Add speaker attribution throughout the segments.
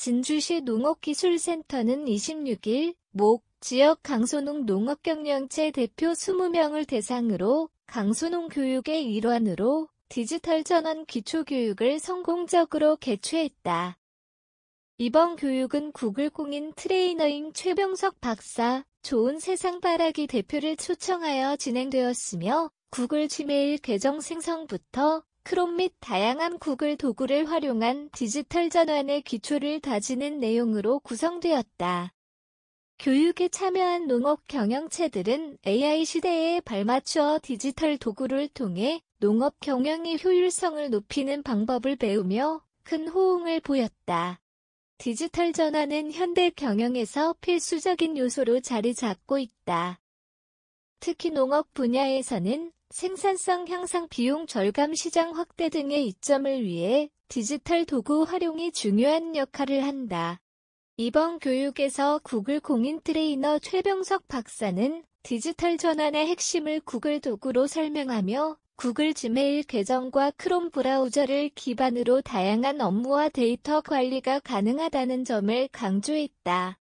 Speaker 1: 진주시 농업기술센터는 26일 목 지역 강소농 농업경영체 대표 20명을 대상으로 강소농 교육의 일환으로 디지털 전환 기초교육을 성공적으로 개최했다. 이번 교육은 구글 공인 트레이너인 최병석 박사, 좋은 세상 바라기 대표를 초청하여 진행되었으며 구글 지메일 계정 생성부터 크롬 및 다양한 구글 도구를 활용한 디지털 전환의 기초를 다지는 내용으로 구성되었다. 교육에 참여한 농업 경영체들은 AI 시대에 발맞추어 디지털 도구를 통해 농업 경영의 효율성을 높이는 방법을 배우며 큰 호응을 보였다. 디지털 전환은 현대 경영에서 필수적인 요소로 자리 잡고 있다. 특히 농업 분야에서는 생산성 향상 비용 절감 시장 확대 등의 이점을 위해 디지털 도구 활용이 중요한 역할을 한다. 이번 교육에서 구글 공인 트레이너 최병석 박사는 디지털 전환의 핵심을 구글 도구로 설명하며 구글 지메일 계정과 크롬 브라우저를 기반으로 다양한 업무와 데이터 관리가 가능하다는 점을 강조했다.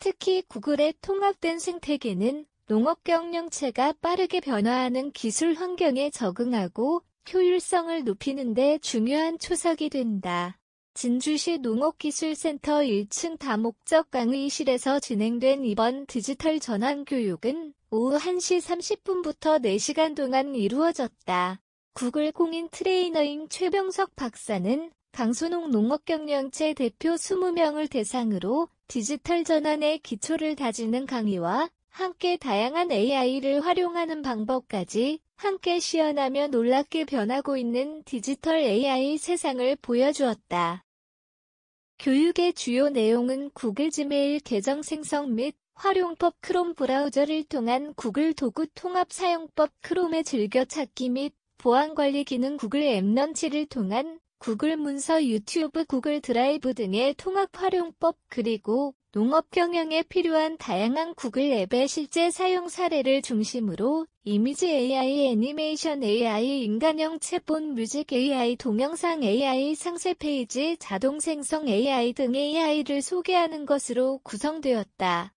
Speaker 1: 특히 구글의 통합된 생태계는 농업 경영체가 빠르게 변화하는 기술 환경에 적응하고 효율성을 높이는 데 중요한 초석이 된다. 진주시 농업기술센터 1층 다목적 강의실에서 진행된 이번 디지털 전환 교육은 오후 1시 30분부터 4시간 동안 이루어졌다. 구글 공인 트레이너인 최병석 박사는 강순홍 농업경영체 대표 20명을 대상으로 디지털 전환의 기초를 다지는 강의와 함께 다양한 AI를 활용하는 방법까지 함께 시연하며 놀랍게 변하고 있는 디지털 AI 세상을 보여주었다. 교육의 주요 내용은 구글 지메일 계정 생성 및 활용법 크롬 브라우저를 통한 구글 도구 통합 사용법 크롬의 즐겨찾기 및 보안관리 기능 구글 앱 런치를 통한 구글 문서 유튜브 구글 드라이브 등의 통합 활용법 그리고 농업 경영에 필요한 다양한 구글 앱의 실제 사용 사례를 중심으로 이미지 AI, 애니메이션 AI, 인간형 챗봇, 뮤직 AI, 동영상 AI, 상세 페이지, 자동 생성 AI 등 AI를 소개하는 것으로 구성되었다.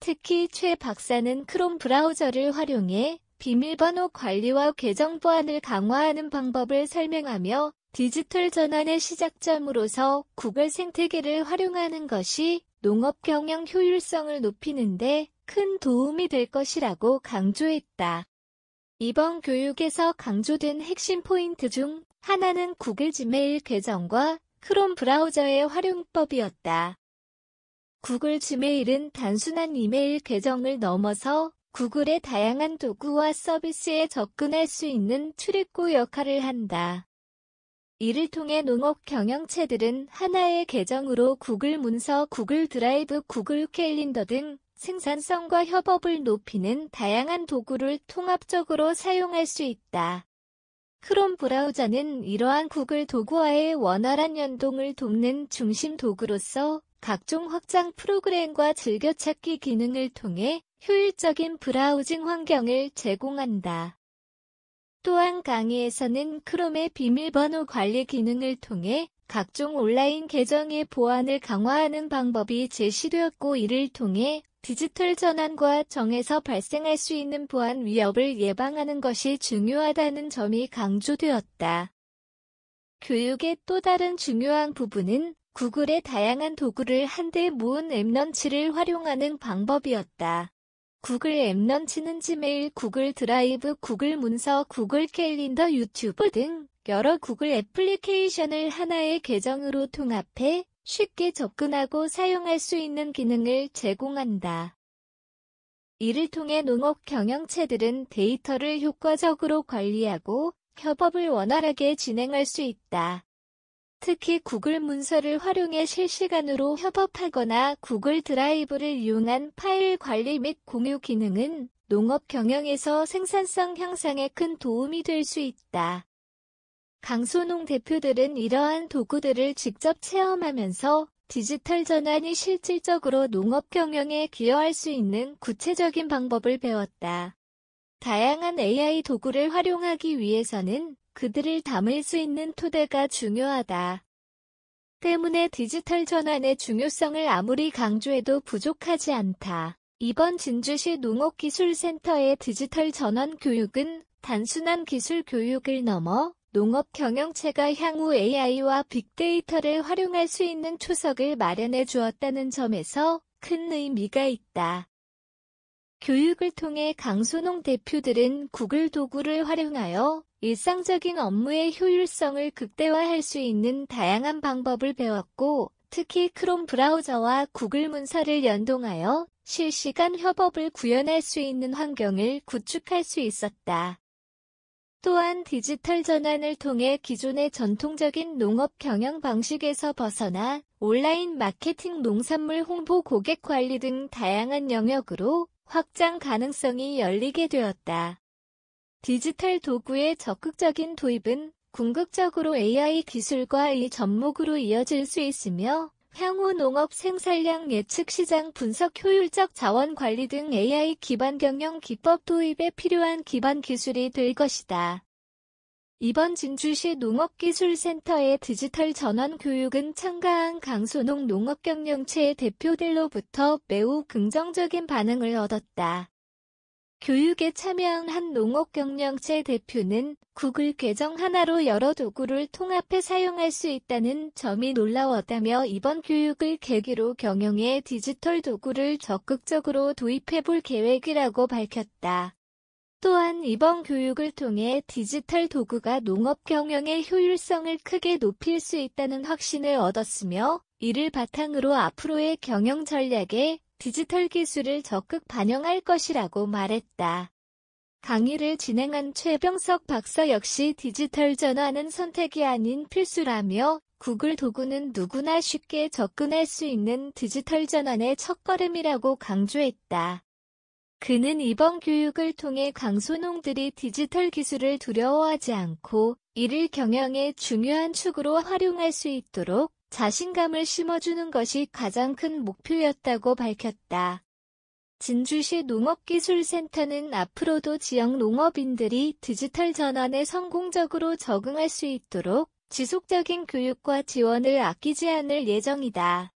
Speaker 1: 특히 최 박사는 크롬 브라우저를 활용해 비밀번호 관리와 계정 보안을 강화하는 방법을 설명하며 디지털 전환의 시작점으로서 구글 생태계를 활용하는 것이 농업 경영 효율성을 높이는데 큰 도움이 될 것이라고 강조했다. 이번 교육에서 강조된 핵심 포인트 중 하나는 구글 지메일 계정과 크롬 브라우저의 활용법이었다. 구글 지메일은 단순한 이메일 계정을 넘어서 구글의 다양한 도구와 서비스에 접근할 수 있는 출입구 역할을 한다. 이를 통해 농업 경영체들은 하나의 계정으로 구글 문서, 구글 드라이브, 구글 캘린더 등 생산성과 협업을 높이는 다양한 도구를 통합적으로 사용할 수 있다. 크롬 브라우저는 이러한 구글 도구와의 원활한 연동을 돕는 중심 도구로서 각종 확장 프로그램과 즐겨찾기 기능을 통해 효율적인 브라우징 환경을 제공한다. 또한 강의에서는 크롬의 비밀번호 관리 기능을 통해 각종 온라인 계정의 보안을 강화하는 방법이 제시되었고 이를 통해 디지털 전환과 정에서 발생할 수 있는 보안 위협을 예방하는 것이 중요하다는 점이 강조되었다. 교육의 또 다른 중요한 부분은 구글의 다양한 도구를 한데 모은 앱런치를 활용하는 방법이었다. 구글 앱런치는 지메일, 구글 드라이브, 구글 문서, 구글 캘린더, 유튜브 등 여러 구글 애플리케이션을 하나의 계정으로 통합해 쉽게 접근하고 사용할 수 있는 기능을 제공한다. 이를 통해 농업 경영체들은 데이터를 효과적으로 관리하고 협업을 원활하게 진행할 수 있다. 특히 구글 문서를 활용해 실시간으로 협업하거나 구글 드라이브를 이용한 파일 관리 및 공유 기능은 농업 경영에서 생산성 향상에 큰 도움이 될 수 있다. 강소농 대표들은 이러한 도구들을 직접 체험하면서 디지털 전환이 실질적으로 농업 경영에 기여할 수 있는 구체적인 방법을 배웠다. 다양한 AI 도구를 활용하기 위해서는 그들을 담을 수 있는 토대가 중요하다. 때문에 디지털 전환의 중요성을 아무리 강조해도 부족하지 않다. 이번 진주시 농업기술센터의 디지털 전환 교육은 단순한 기술 교육을 넘어 농업 경영체가 향후 AI와 빅데이터를 활용할 수 있는 초석을 마련해 주었다는 점에서 큰 의미가 있다. 교육을 통해 강소농 대표들은 구글 도구를 활용하여 일상적인 업무의 효율성을 극대화할 수 있는 다양한 방법을 배웠고 특히 크롬 브라우저와 구글 문서를 연동하여 실시간 협업을 구현할 수 있는 환경을 구축할 수 있었다. 또한 디지털 전환을 통해 기존의 전통적인 농업 경영 방식에서 벗어나 온라인 마케팅 농산물 홍보 고객 관리 등 다양한 영역으로 확장 가능성이 열리게 되었다. 디지털 도구의 적극적인 도입은 궁극적으로 AI 기술과 의 접목으로 이어질 수 있으며 향후 농업 생산량 예측 시장 분석 효율적 자원 관리 등 AI 기반 경영 기법 도입에 필요한 기반 기술이 될 것이다. 이번 진주시 농업기술센터의 디지털 전환 교육은 참가한 강소농 농업경영체 의 대표들로부터 매우 긍정적인 반응을 얻었다. 교육에 참여한 한 농업경영체 대표는 구글 계정 하나로 여러 도구를 통합해 사용할 수 있다는 점이 놀라웠다며 이번 교육을 계기로 경영에 디지털 도구를 적극적으로 도입해 볼 계획이라고 밝혔다. 또한 이번 교육을 통해 디지털 도구가 농업 경영의 효율성을 크게 높일 수 있다는 확신을 얻었으며 이를 바탕으로 앞으로의 경영 전략에 디지털 기술을 적극 반영할 것이라고 말했다. 강의를 진행한 최병석 박사 역시 디지털 전화는 선택이 아닌 필수라며 구글 도구는 누구나 쉽게 접근할 수 있는 디지털 전환의 첫걸음이라고 강조했다. 그는 이번 교육을 통해 강소농들이 디지털 기술을 두려워하지 않고 이를 경영의 중요한 축으로 활용할 수 있도록 자신감을 심어주는 것이 가장 큰 목표였다고 밝혔다. 진주시 농업기술센터는 앞으로도 지역 농업인들이 디지털 전환에 성공적으로 적응할 수 있도록 지속적인 교육과 지원을 아끼지 않을 예정이다.